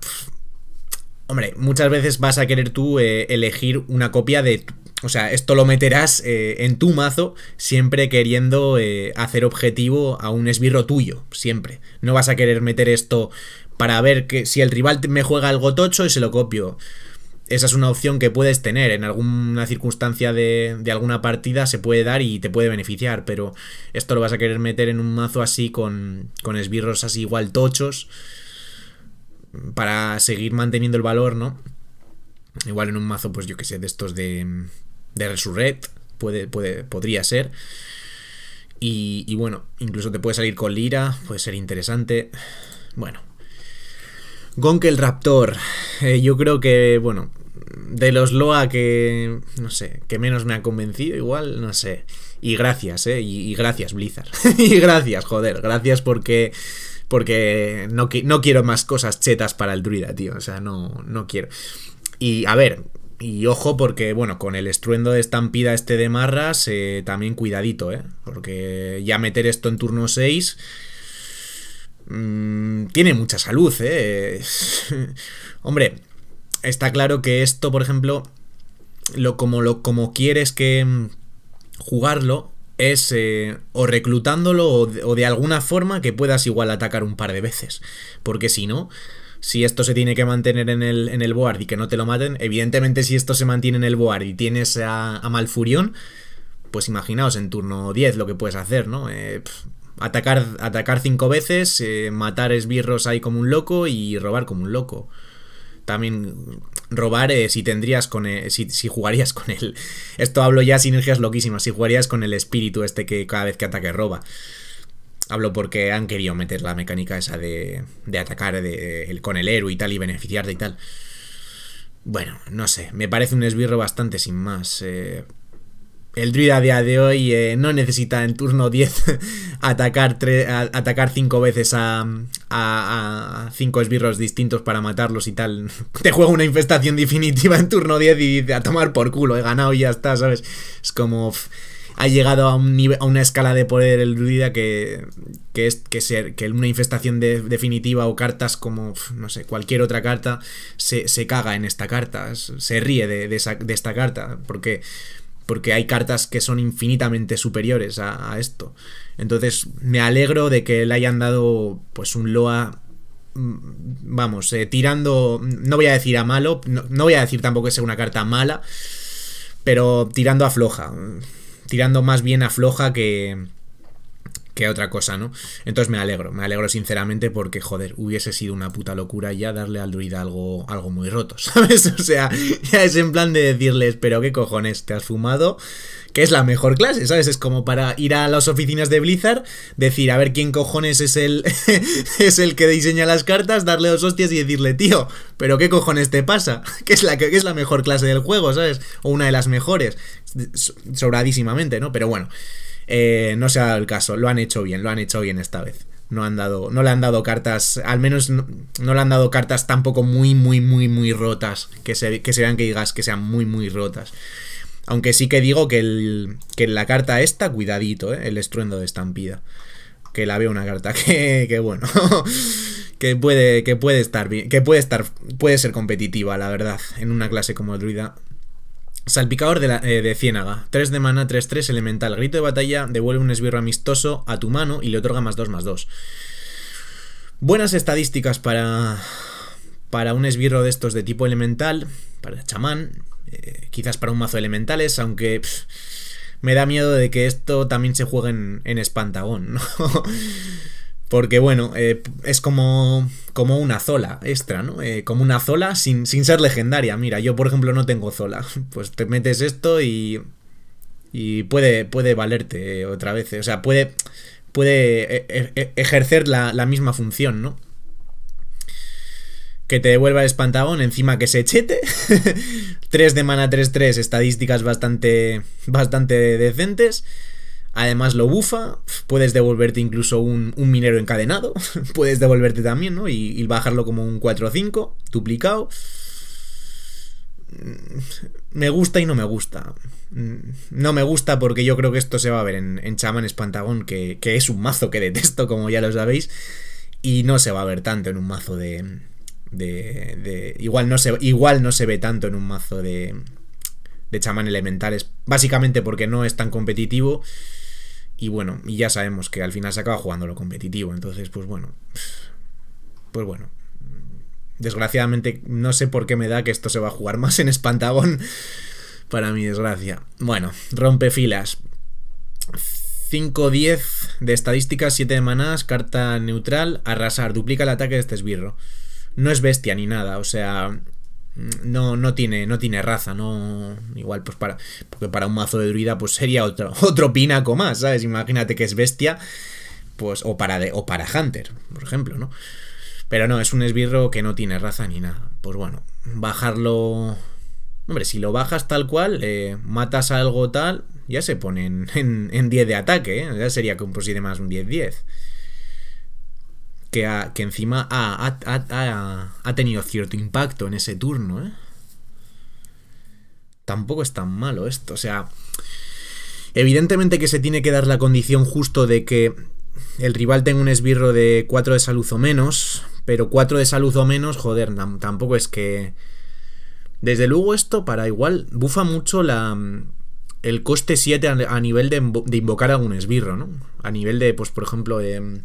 Hombre, muchas veces vas a querer tú eh, elegir una copia de... O sea, esto lo meterás eh, en tu mazo siempre queriendo hacer objetivo a un esbirro tuyo, siempre. No vas a querer meter esto para ver que si el rival me juega algo tocho y se lo copio esa es una opción que puedes tener. En alguna circunstancia de, alguna partida se puede dar y te puede beneficiar, pero esto lo vas a querer meter en un mazo así con, esbirros así igual tochos para seguir manteniendo el valor, ¿no? Igual en un mazo, pues yo que sé, de estos de, de Resurrect, puede, puede, podría ser. Y, bueno, incluso te puede salir con Lira, puede ser interesante. Bueno, Gonk el Raptor. Eh, yo creo que, bueno, de los Loa que, no sé, que menos me ha convencido, igual, no sé. Y gracias, ¿eh? Y, gracias, Blizzard. y gracias, joder, gracias porque... Porque no, no quiero más cosas chetas para el druida, tío. O sea, no, no quiero. Y a ver, y ojo porque, bueno, con el estruendo de estampida este de marras, eh, también cuidadito, ¿eh? Porque ya meter esto en turno 6... Mm, tiene mucha salud, ¿eh? Hombre, está claro que esto, por ejemplo, lo, como, lo, como quieres que mm, jugarlo es eh, o reclutándolo o de, alguna forma que puedas igual atacar un par de veces. Porque si no, si esto se tiene que mantener en el, en el board y que no te lo maten, evidentemente si esto se mantiene en el board y tienes a, a Malfurión, pues imaginaos en turno 10 lo que puedes hacer, ¿no? Eh, atacar, atacar cinco veces, eh, matar esbirros ahí como un loco y robar como un loco también robar eh, si tendrías con si, jugarías con él. Esto hablo ya sinergias loquísimas, si jugarías con el espíritu este que cada vez que ataque roba. Hablo porque han querido meter la mecánica esa de, de atacar con el héroe y tal y beneficiarte y tal. Bueno, no sé, me parece un esbirro bastante sin más. Eh, el druida a día de hoy eh, no necesita en turno 10 atacar, atacar 5 veces a, cinco esbirros distintos para matarlos y tal. Te juega una infestación definitiva en turno 10 y a tomar por culo, he ganado y ya está, ¿sabes? Es como... ha llegado a, un a una escala de poder el druida que, que es que, ser, que una infestación definitiva o cartas como, no sé, cualquier otra carta se, se caga en esta carta, se ríe de, de esta carta, porque porque hay cartas que son infinitamente superiores a, esto. Entonces me alegro de que le hayan dado pues un Loa, mm, vamos, eh, tirando, no voy a decir a malo, no, no, voy a decir tampoco que sea una carta mala, pero tirando a floja, mm, tirando más bien a floja que, que otra cosa, ¿no? Entonces me alegro, me alegro sinceramente porque, joder, hubiese sido una puta locura ya darle al druida algo, algo muy roto, ¿sabes? O sea, ya es en plan de decirles, pero qué cojones, te has fumado, que es la mejor clase, ¿sabes? Es como para ir a las oficinas de Blizzard, decir, a ver quién cojones es el, es el que diseña las cartas, darle dos hostias y decirle, tío, pero qué cojones te pasa, que es la, que es la mejor clase del juego, ¿sabes? O una de las mejores, sobradísimamente, ¿no? Pero bueno. Eh, no se ha dado el caso. Lo han hecho bien, lo han hecho bien esta vez. No, han dado, no le han dado cartas, al menos no, le han dado cartas tampoco muy, muy, muy, muy rotas, que, se, que que digas que sean muy, muy rotas. Aunque sí que digo que, el, la carta esta, cuidadito, eh, el estruendo de estampida. Que la veo una carta que, que bueno, que puede, que puede estar bien, que puede estar, puede ser competitiva, la verdad, en una clase como druida. Salpicador de, eh, de, Ciénaga. 3 de mana, 3-3, elemental. Grito de batalla, devuelve un esbirro amistoso a tu mano y le otorga más 2, más 2. Buenas estadísticas para, para un esbirro de estos de tipo elemental, para chamán, eh, quizás para un mazo de elementales, aunque me da miedo de que esto también se juegue en, en espantagón. ¿no? Porque bueno, eh, es como, como una Zola extra, ¿no? Eh, como una Zola sin, ser legendaria. Mira, yo por ejemplo no tengo Zola. Pues te metes esto y, y puede, puede valerte eh, otra vez. O sea, puede, puede ejercer la, misma función, ¿no? que te devuelva el espantagón, encima que se chete. 3 de mana 3-3, estadísticas bastante, bastante decentes. Además lo bufa, puedes devolverte incluso un, minero encadenado, puedes devolverte también, ¿no? Y, bajarlo como un 4-5, duplicado. Mm, me gusta y no me gusta. Mm, no me gusta porque yo creo que esto se va a ver en, Chaman Espantagón, que, que es un mazo que detesto, como ya lo sabéis. Y no se va a ver tanto en un mazo de, de, igual no se igual no se ve tanto en un mazo de de Chaman elementales básicamente porque no es tan competitivo y bueno, y ya sabemos que al final se acaba jugando lo competitivo. Entonces, pues bueno. Pues bueno. Desgraciadamente, no sé por qué me da que esto se va a jugar más en Espantagón. Para mi desgracia. Bueno, rompe filas. 5-10 de estadísticas, 7 de manás, carta neutral, arrasar, duplica el ataque de este esbirro. No es bestia ni nada, o sea, no, no tiene, no tiene raza, no. Igual, pues para. para un mazo de druida, pues sería otro, otro pinaco más, ¿sabes? Imagínate que es bestia. Pues. O para, de, o para Hunter, por ejemplo, ¿no? Pero no, es un esbirro que no tiene raza ni nada. Pues bueno, bajarlo. Hombre, si lo bajas tal cual, eh, matas algo tal, ya se pone en, 10 de ataque, ¿eh? Ya sería como si de más un 10-10 que, que encima ha, tenido cierto impacto en ese turno, ¿eh? Tampoco es tan malo esto, o sea... Evidentemente que se tiene que dar la condición justo de que el rival tenga un esbirro de 4 de salud o menos, pero 4 de salud o menos, joder, tampoco es que... Desde luego esto para igual bufa mucho la, el coste 7 a, nivel de, de invocar algún esbirro, ¿no? A nivel de, pues por ejemplo, de em,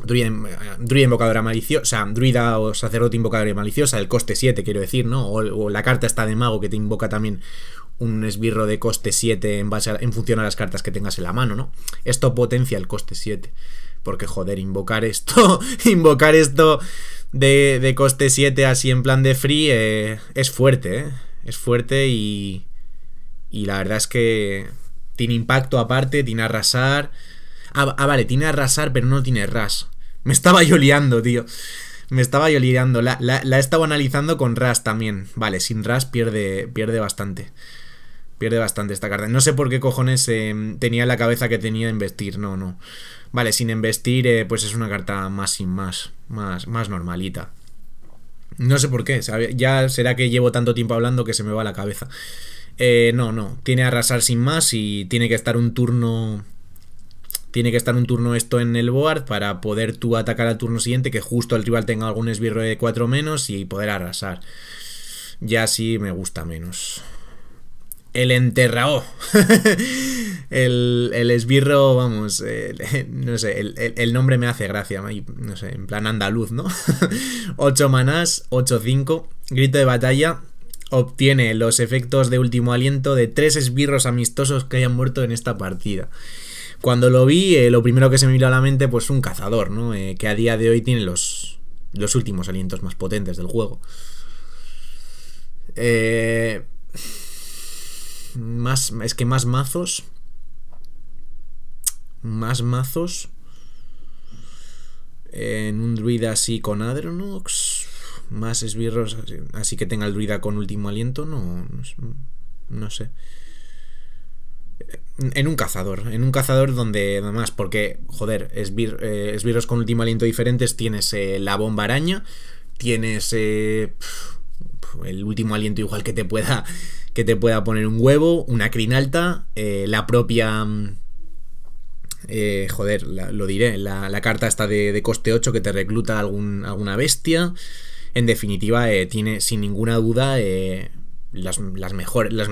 eh, druida, invocadora maliciosa, druida o sacerdote invocadora maliciosa, el coste 7 quiero decir, ¿no? O, la carta está de mago que te invoca también un esbirro de coste 7 en, base en función a las cartas que tengas en la mano, ¿no? Esto potencia el coste 7. Porque joder, invocar esto, invocar esto de, coste 7 así en plan de free eh, es fuerte, ¿eh? Es fuerte y, y la verdad es que tiene impacto aparte, tiene arrasar Ah, ah, vale, tiene arrasar, pero no tiene ras. Me estaba yo tío. Me estaba yo liando. La, la, he estado analizando con ras también. Vale, sin ras pierde, pierde bastante. Pierde bastante esta carta. No sé por qué cojones tenía em, tenía la cabeza que tenía investir. No, no. Vale, sin investir, eh, pues es una carta más sin más. Más, más normalita. No sé por qué. Ya será que llevo tanto tiempo hablando que se me va la cabeza. Eh, no, no. Tiene arrasar sin más y tiene que estar un turno tiene que estar un turno esto en el board para poder tú atacar al turno siguiente, que justo el rival tenga algún esbirro de 4 menos y poder arrasar. Ya sí me gusta menos. El enterrao. el, el, esbirro, vamos, el, no sé, el, nombre me hace gracia, no sé, en plan andaluz, ¿no? 8 manás, 8-5, grito de batalla, obtiene los efectos de último aliento de tres esbirros amistosos que hayan muerto en esta partida. Cuando lo vi, eh, lo primero que se me vino a la mente, pues un cazador, ¿no? Eh, que a día de hoy tiene los, últimos alientos más potentes del juego. Eh, más, es que más mazos. Más mazos. En un druida así con Adronox. Más esbirros así, que tenga el druida con último aliento. no, no sé. En un cazador, en un cazador donde además, porque, joder, esbir, es eh, esbirros con último aliento diferentes, tienes eh, la bomba araña, tienes eh, el último aliento igual que te pueda, que te pueda poner un huevo, una crinalta, la propia... Mm, joder, lo diré, la, carta está de, coste 8 que te recluta algún, alguna bestia. En definitiva, tiene sin ninguna duda las, las, mejores, los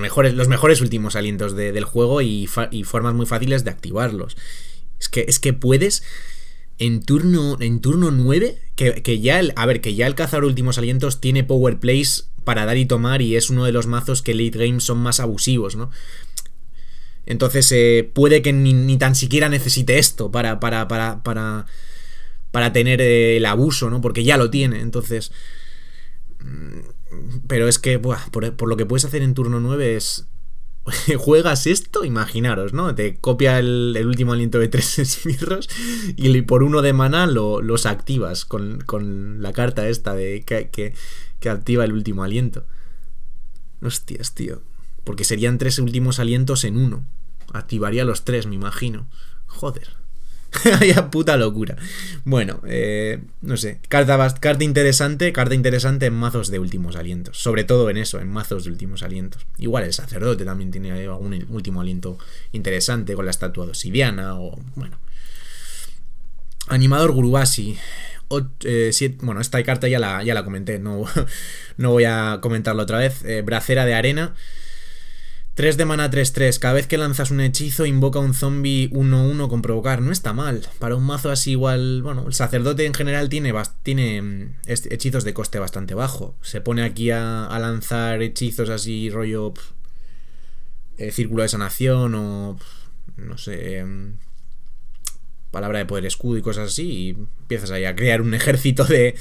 mejores últimos alientos del juego y, formas muy fáciles de activarlos. Es que, es que puedes en turno, en turno 9, que, ya a ver, que ya el cazador últimos alientos tiene power plays para dar y tomar y es uno de los mazos que late game son más abusivos, ¿no? Entonces eh, puede que ni, tan siquiera necesite esto para, para, para, para, tener eh, el abuso, ¿no? Porque ya lo tiene, entonces... Mm, pero es que, buah, por, lo que puedes hacer en turno 9 es... Juegas esto, imaginaros, ¿no? Te copia el, último aliento de tres esbirros y por uno de maná los activas con, la carta esta de que, activa el último aliento. Hostias, tío. Porque serían tres últimos alientos en uno. Activaría los tres, me imagino. Joder. Vaya puta locura. Bueno, eh, no sé. Carta, carta interesante, carta interesante en mazos de últimos alientos. Sobre todo en eso, en mazos de últimos alientos. Igual el sacerdote también tiene algún último aliento interesante con la estatua dosiviana o... Bueno. Animador Gurubasi. Eh, bueno, esta carta ya la, ya la comenté, no, no voy a comentarlo otra vez. Eh, bracera de arena. 3 de mana 3-3. Cada vez que lanzas un hechizo, invoca un zombie 1-1 con provocar. No está mal. Para un mazo así igual... Bueno, el sacerdote en general tiene, tiene mm, hechizos de coste bastante bajo. Se pone aquí a, lanzar hechizos así rollo... Eh, círculo de sanación o... no sé... Em, palabra de poder escudo y cosas así. Y empiezas ahí a crear un ejército de,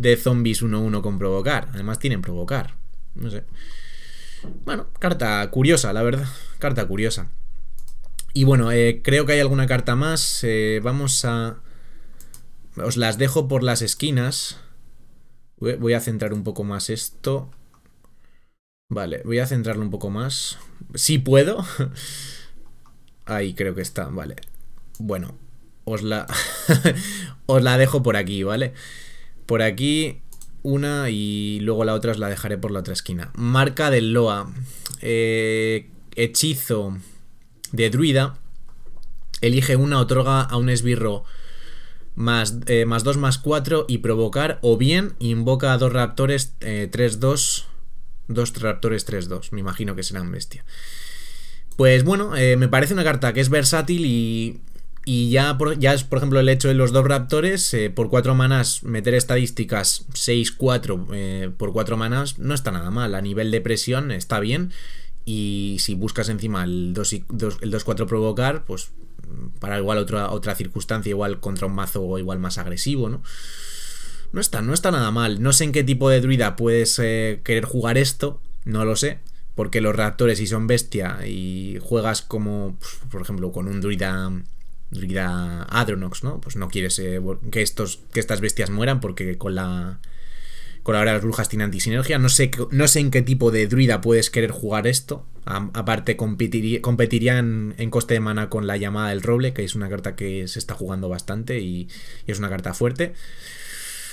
de zombies 1-1 con provocar. Además tienen provocar. No sé. Bueno, carta curiosa, la verdad. Carta curiosa. Y bueno, eh, creo que hay alguna carta más. Eh, vamos a... Os las dejo por las esquinas. Voy a centrar un poco más esto. Vale, voy a centrarlo un poco más. Si puedo. Ahí creo que está, vale. Bueno, os la... os la dejo por aquí, ¿vale? Por aquí una y luego la otra os la dejaré por la otra esquina. Marca del Loa. Eh, hechizo de druida. Elige una, otorga a un esbirro más, eh, más 2, más y provocar. O bien invoca a dos raptores 3-2. Eh, dos raptores 3-2. Me imagino que serán bestia. Pues bueno, me parece una carta que es versátil y y ya, ya es, por ejemplo, el hecho de los dos raptores, eh, por cuatro manas meter estadísticas 6-4 eh, por cuatro manas no está nada mal. A nivel de presión está bien. Y si buscas encima el 2-4 provocar, pues para igual otra, otra circunstancia, igual contra un mazo igual más agresivo, ¿no? No está, no está nada mal. No sé en qué tipo de druida puedes eh, querer jugar esto, no lo sé porque los raptores si son bestia y juegas como, pues, por ejemplo, con un druida Druida Adronox, ¿no? Pues no quieres eh, que, estos, que estas bestias mueran porque con la... Con la hora de las brujas tiene antisinergia. No sé, no sé en qué tipo de druida puedes querer jugar esto. aparte, competiría, competirían en coste de mana con la llamada del roble, que es una carta que se está jugando bastante y, es una carta fuerte.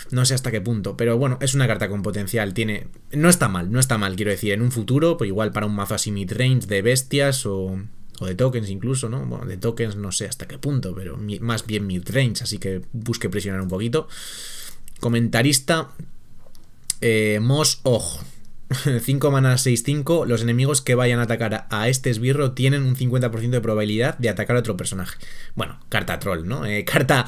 No sé hasta qué punto, pero bueno, es una carta con potencial. Tiene. No está mal, no está mal, quiero decir. En un futuro, pues igual para un mazo así mid-range de bestias o o de tokens incluso, ¿no? Bueno, de tokens no sé hasta qué punto, pero más bien mid-range. así que busque presionar un poquito. Comentarista eh, Mos 5 manas 6-5, los enemigos que vayan a atacar a este esbirro tienen un 50% de probabilidad de atacar a otro personaje. Bueno, carta troll, ¿no? Eh, carta,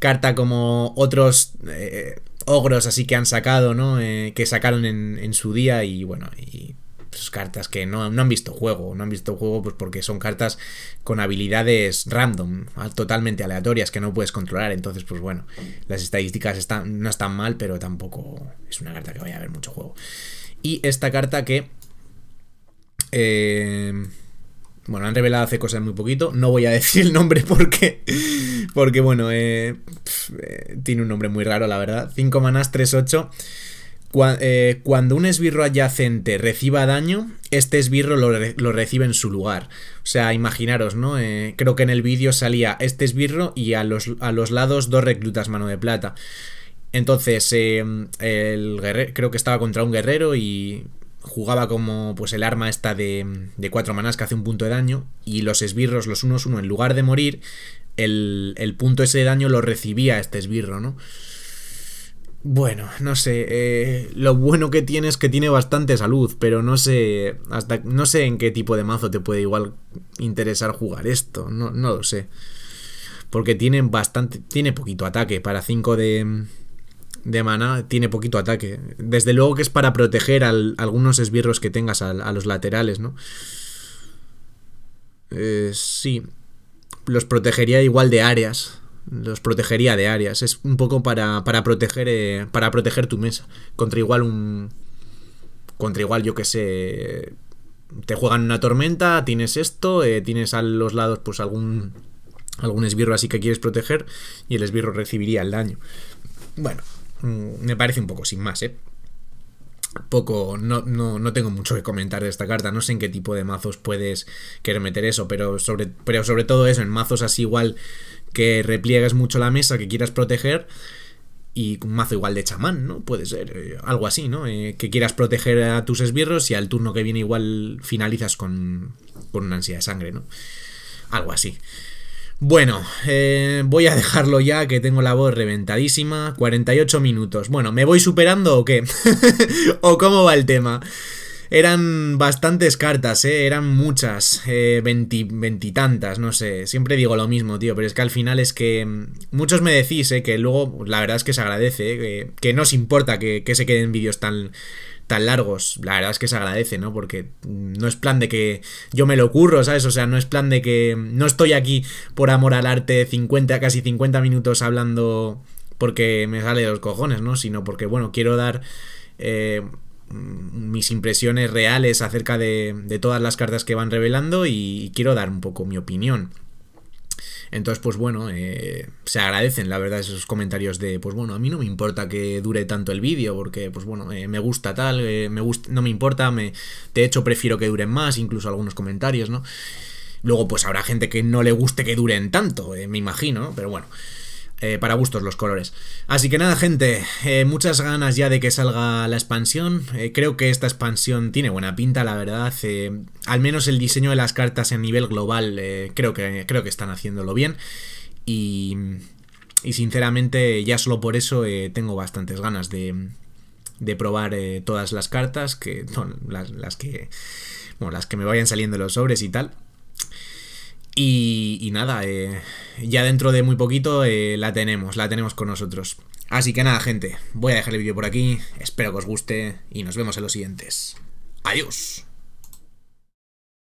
carta como otros eh, ogros así que han sacado, ¿no? Eh, que sacaron en, en su día y bueno, y esas cartas que no, han visto juego, no han visto juego pues porque son cartas con habilidades random, totalmente aleatorias que no puedes controlar, entonces pues bueno, las estadísticas no están mal, pero tampoco es una carta que vaya a haber mucho juego. Y esta carta que... Eh, bueno, han revelado hace cosas muy poquito. No voy a decir el nombre porque. Porque, bueno, eh, eh, tiene un nombre muy raro, la verdad. 5 manas 3-8. Eh, cuando un esbirro adyacente reciba daño, este esbirro lo, recibe en su lugar. O sea, imaginaros, ¿no? Eh, creo que en el vídeo salía este esbirro y a los, a los lados dos reclutas mano de plata. Entonces, eh, el creo que estaba contra un guerrero y jugaba como pues el arma esta de, cuatro manas que hace un punto de daño y los esbirros, los unos uno, en lugar de morir, el, el punto ese de daño lo recibía este esbirro, ¿no? Bueno, no sé, eh, lo bueno que tiene es que tiene bastante salud, pero no sé hasta no sé en qué tipo de mazo te puede igual interesar jugar esto, no, lo sé. Porque tiene bastante tiene poquito ataque para 5 de de mana, tiene poquito ataque. Desde luego que es para proteger al, algunos esbirros que tengas a, a los laterales, ¿no? Eh, sí, los protegería igual de áreas los protegería de áreas. Es un poco para, para proteger eh, para proteger tu mesa. Contra igual un... Contra igual, yo que sé... Te juegan una tormenta, tienes esto, eh, tienes a los lados pues algún... Algún esbirro así que quieres proteger y el esbirro recibiría el daño. Bueno, mm, me parece un poco sin más, ¿eh? Poco, no, tengo mucho que comentar de esta carta, no sé en qué tipo de mazos puedes querer meter eso, pero sobre, pero sobre todo eso, en mazos así igual que repliegues mucho la mesa, que quieras proteger, y un mazo igual de chamán, ¿no? Puede ser, eh, algo así, ¿no? Eh, que quieras proteger a tus esbirros y al turno que viene igual finalizas con, con una ansia de sangre, ¿no? Algo así. Bueno, eh, voy a dejarlo ya que tengo la voz reventadísima. 48 minutos. Bueno, ¿me voy superando o qué? ¿O cómo va el tema? Eran bastantes cartas, ¿eh? eran muchas, eh, veintitantas, no sé. Siempre digo lo mismo, tío, pero es que al final es que mm, muchos me decís eh, que luego, la verdad es que se agradece, eh, que, no os importa que, se queden vídeos tan, tan largos. La verdad es que se agradece, ¿no? Porque mm, no es plan de que yo me lo curro, ¿sabes? O sea, no es plan de que mm, no estoy aquí por amor al arte 50, casi 50 minutos hablando porque me sale de los cojones, ¿no? Sino porque, bueno, quiero dar... Eh, Mm, mis impresiones reales acerca de, todas las cartas que van revelando y, quiero dar un poco mi opinión. Entonces, pues bueno, eh, se agradecen, la verdad, esos comentarios de, pues bueno, a mí no me importa que dure tanto el vídeo, porque, pues bueno, eh, me gusta tal, eh, me gusta no me importa, me, de hecho prefiero que duren más, incluso algunos comentarios, ¿no? Luego, pues habrá gente que no le guste que duren tanto, me imagino, Pero bueno. Eh, para gustos los colores. Así que nada, gente, eh, muchas ganas ya de que salga la expansión. Eh, creo que esta expansión tiene buena pinta, la verdad. al menos el diseño de las cartas a nivel global creo, que, creo que están haciéndolo bien. Y, sinceramente ya solo por eso tengo bastantes ganas de, de probar todas las cartas, que son las, las que... Bueno, las que me vayan saliendo los sobres y tal. Y, nada, eh, ya dentro de muy poquito eh, la tenemos, la tenemos con nosotros. Así que nada, gente, voy a dejar el vídeo por aquí, espero que os guste y nos vemos en los siguientes. Adiós.